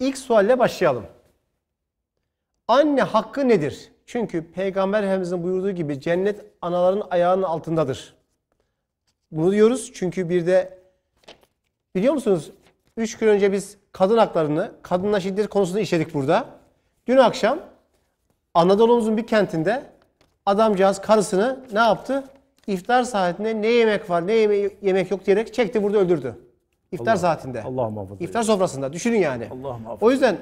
İlk sualle başlayalım. Anne hakkı nedir? Çünkü Peygamber Efendimiz'in buyurduğu gibi cennet anaların ayağının altındadır. Bunu diyoruz çünkü bir de biliyor musunuz Üç gün önce biz kadın haklarını, kadınla şiddet konusunu işledik burada. Dün akşam Anadolu'muzun bir kentinde adamcağız karısını ne yaptı? İftar saatinde ne yemek var, ne yeme yemek yok diyerek çekti burada öldürdü. İftar Allah, saatinde. Allah muhafaza. İftar sofrasında. Düşünün yani. Allah muhafaza. O yüzden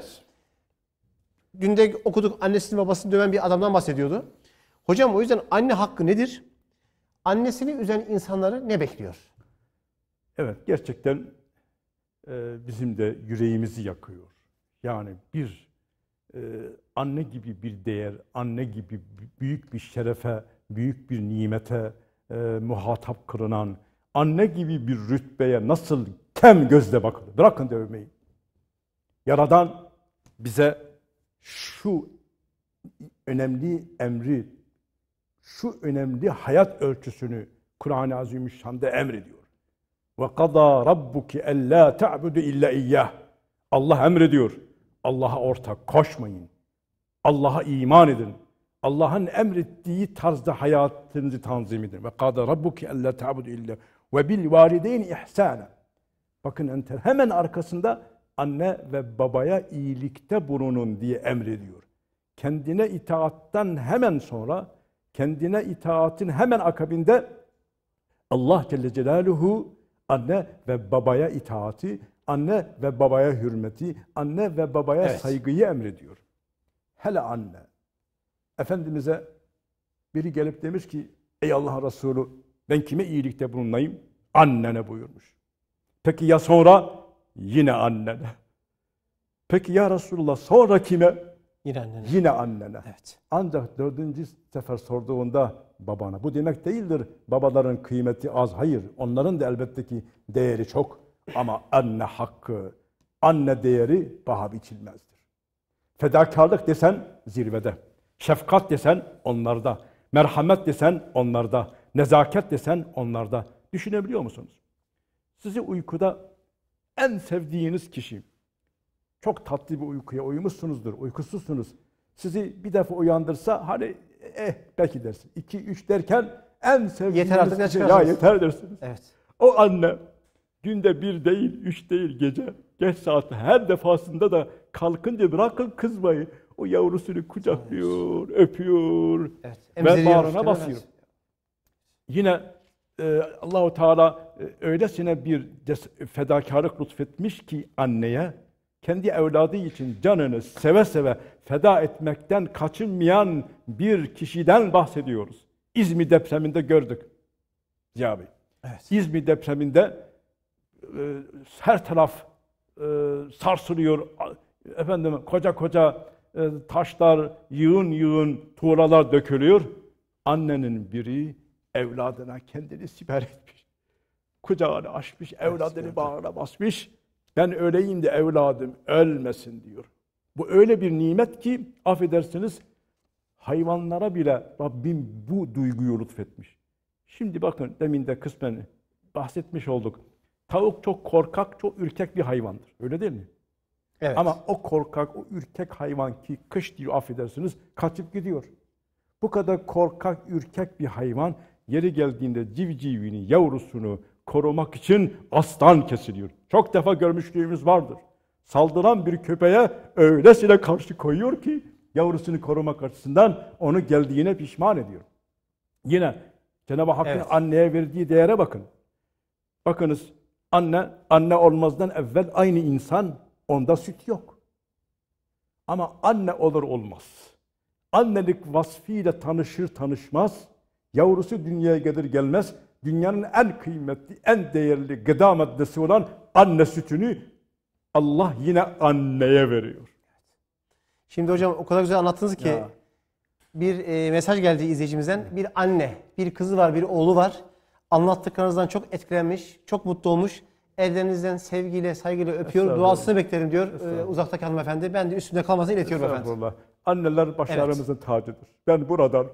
dünde okuduk annesini babasını döven bir adamdan bahsediyordu. Hocam o yüzden anne hakkı nedir? Annesini üzen insanları ne bekliyor? Evet gerçekten e, bizim de yüreğimizi yakıyor. Yani bir e, anne gibi bir değer, anne gibi büyük bir şerefe, büyük bir nimete e, muhatap kılınan, anne gibi bir rütbeye nasıl Kem gözle bakın. Bırakın dövmeyi. Yaradan bize şu önemli emri, şu önemli hayat ölçüsünü Kur'an-ı Azimüşşan'da emrediyor. Ve kada rabbuki ella ta'budu illa iyyah. Allah emrediyor. Allah'a ortak koşmayın. Allah'a iman edin. Allah'ın emrettiği tarzda hayatınızı tanzim edin. Ve kada rabbuki ella ta'budu illa ve bil valideyni ihsana. Bakın enter hemen arkasında anne ve babaya iyilikte bulunun diye emrediyor. Kendine itaattan hemen sonra kendine itaatin hemen akabinde Allah Celle Celaluhu anne ve babaya itaati, anne ve babaya hürmeti, anne ve babaya evet. saygıyı emrediyor. Hele anne. Efendimiz'e biri gelip demiş ki ey Allah Resulü ben kime iyilikte bulunayım? Annene buyurmuş. Peki ya sonra? Yine annene. Peki ya Resulullah sonra kime? Yine annene. Yine annene. Evet. Ancak dördüncü sefer sorduğunda babana. Bu demek değildir babaların kıymeti az. Hayır. Onların da elbette ki değeri çok. Ama anne hakkı, anne değeri paha biçilmezdir. Fedakarlık desen zirvede. Şefkat desen onlarda. Merhamet desen onlarda. Nezaket desen onlarda. Düşünebiliyor musunuz? Sizi uykuda en sevdiğiniz kişi, çok tatlı bir uykuya uyumuşsunuzdur, uykusuzsunuz. Sizi bir defa uyandırsa hani eh belki dersin. İki, üç derken en sevdiğiniz yeter kişi, ya yeter dersiniz. Evet. O anne günde bir değil, üç değil gece, geç saatte her defasında da kalkınca bırakın kızmayı. O yavrusunu kucaklıyor, evet. öpüyor evet. ve bağrına basıyor. Evet. Yine e, Allahu Teala ee, öylesine bir fedakarlık lütfetmiş ki anneye kendi evladı için canını seve seve feda etmekten kaçınmayan bir kişiden bahsediyoruz. İzmir depreminde gördük Ziya Bey. Evet. İzmir depreminde e, her taraf e, sarsılıyor. Efendim koca koca e, taşlar, yığın yığın tuğralar dökülüyor. Annenin biri evladına kendini siper etmiş kucağına açmış, evladını bağrına basmış. Ben öleyim de evladım ölmesin diyor. Bu öyle bir nimet ki affedersiniz hayvanlara bile Rabbim bu duyguyu lütfetmiş. Şimdi bakın demin de kısmen bahsetmiş olduk. Tavuk çok korkak, çok ürkek bir hayvandır. Öyle değil mi? Evet. Ama o korkak, o ürkek hayvan ki kış diyor affedersiniz, kaçıp gidiyor. Bu kadar korkak, ürkek bir hayvan yeri geldiğinde civcivini, yavrusunu, korumak için aslan kesiliyor. Çok defa görmüşlüğümüz vardır. Saldıran bir köpeğe öylesine karşı koyuyor ki yavrusunu korumak açısından onu geldiğine pişman ediyor. Yine Cenab-ı Hakk'ın evet. anneye verdiği değere bakın. Bakınız anne anne olmazdan evvel aynı insan onda süt yok. Ama anne olur olmaz. Annelik vasfiyle tanışır tanışmaz, yavrusu dünyaya gelir gelmez dünyanın en kıymetli, en değerli gıda maddesi olan anne sütünü Allah yine anneye veriyor. Şimdi hocam o kadar güzel anlattınız ki ya. bir e, mesaj geldi izleyicimizden. Bir anne, bir kızı var, bir oğlu var. Anlattıklarınızdan çok etkilenmiş, çok mutlu olmuş. Ellerinizden sevgiyle, saygıyla öpüyor. Duasını beklerim diyor e, uzaktaki hanımefendi. Ben de üstümde kalmasını iletiyorum efendim. Anneler başlarımızın evet. tacıdır. Ben buradan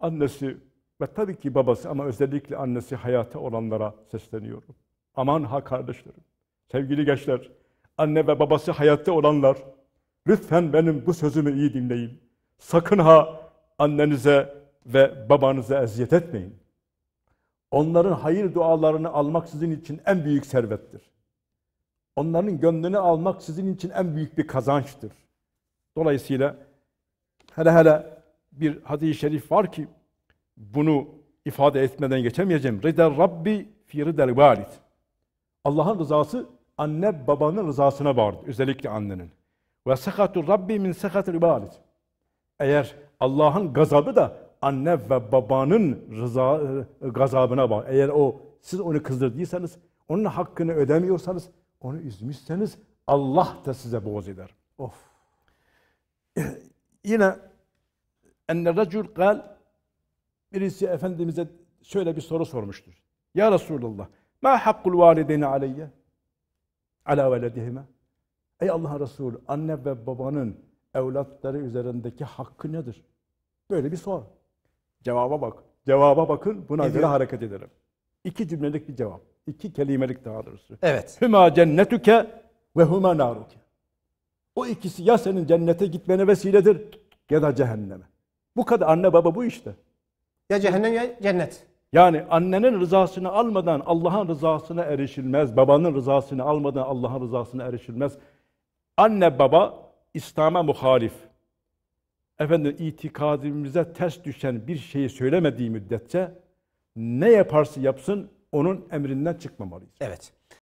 annesi, ve tabii ki babası ama özellikle annesi hayata olanlara sesleniyorum. Aman ha kardeşlerim, sevgili gençler, anne ve babası hayatta olanlar, lütfen benim bu sözümü iyi dinleyin. Sakın ha annenize ve babanıza eziyet etmeyin. Onların hayır dualarını almak sizin için en büyük servettir. Onların gönlünü almak sizin için en büyük bir kazançtır. Dolayısıyla hele hele bir hadis-i şerif var ki bunu ifade etmeden geçemeyeceğim. Rıda Rabbi fi rıdel valid. Allah'ın rızası anne babanın rızasına bağlıdır. Özellikle annenin. Ve sekatu Rabbi min sekatil valid. Eğer Allah'ın gazabı da anne ve babanın rıza e, gazabına bağlı. Eğer o siz onu kızdırdıysanız, onun hakkını ödemiyorsanız, onu üzmüşseniz Allah da size boğaz eder. Of. Yine enne racul gal. Birisi Efendimiz'e şöyle bir soru sormuştur. Ya Resulullah, ma hakkul valideyni aleyye? Ala veledihime. Ey Allah'ın Resulü, anne ve babanın evlatları üzerindeki hakkı nedir? Böyle bir sor. Cevaba bak. Cevaba bakın, buna göre diyor? hareket ederim. İki cümlelik bir cevap. İki kelimelik daha doğrusu. Evet. Hüma cennetüke ve huma naruke. O ikisi ya senin cennete gitmene vesiledir ya da cehenneme. Bu kadar anne baba bu işte. Ya cehennem ya cennet. Yani annenin rızasını almadan Allah'ın rızasına erişilmez. Babanın rızasını almadan Allah'ın rızasına erişilmez. Anne baba İslam'a muhalif. Efendim itikadimize ters düşen bir şeyi söylemediği müddetçe ne yaparsa yapsın onun emrinden çıkmamalıyız. Evet.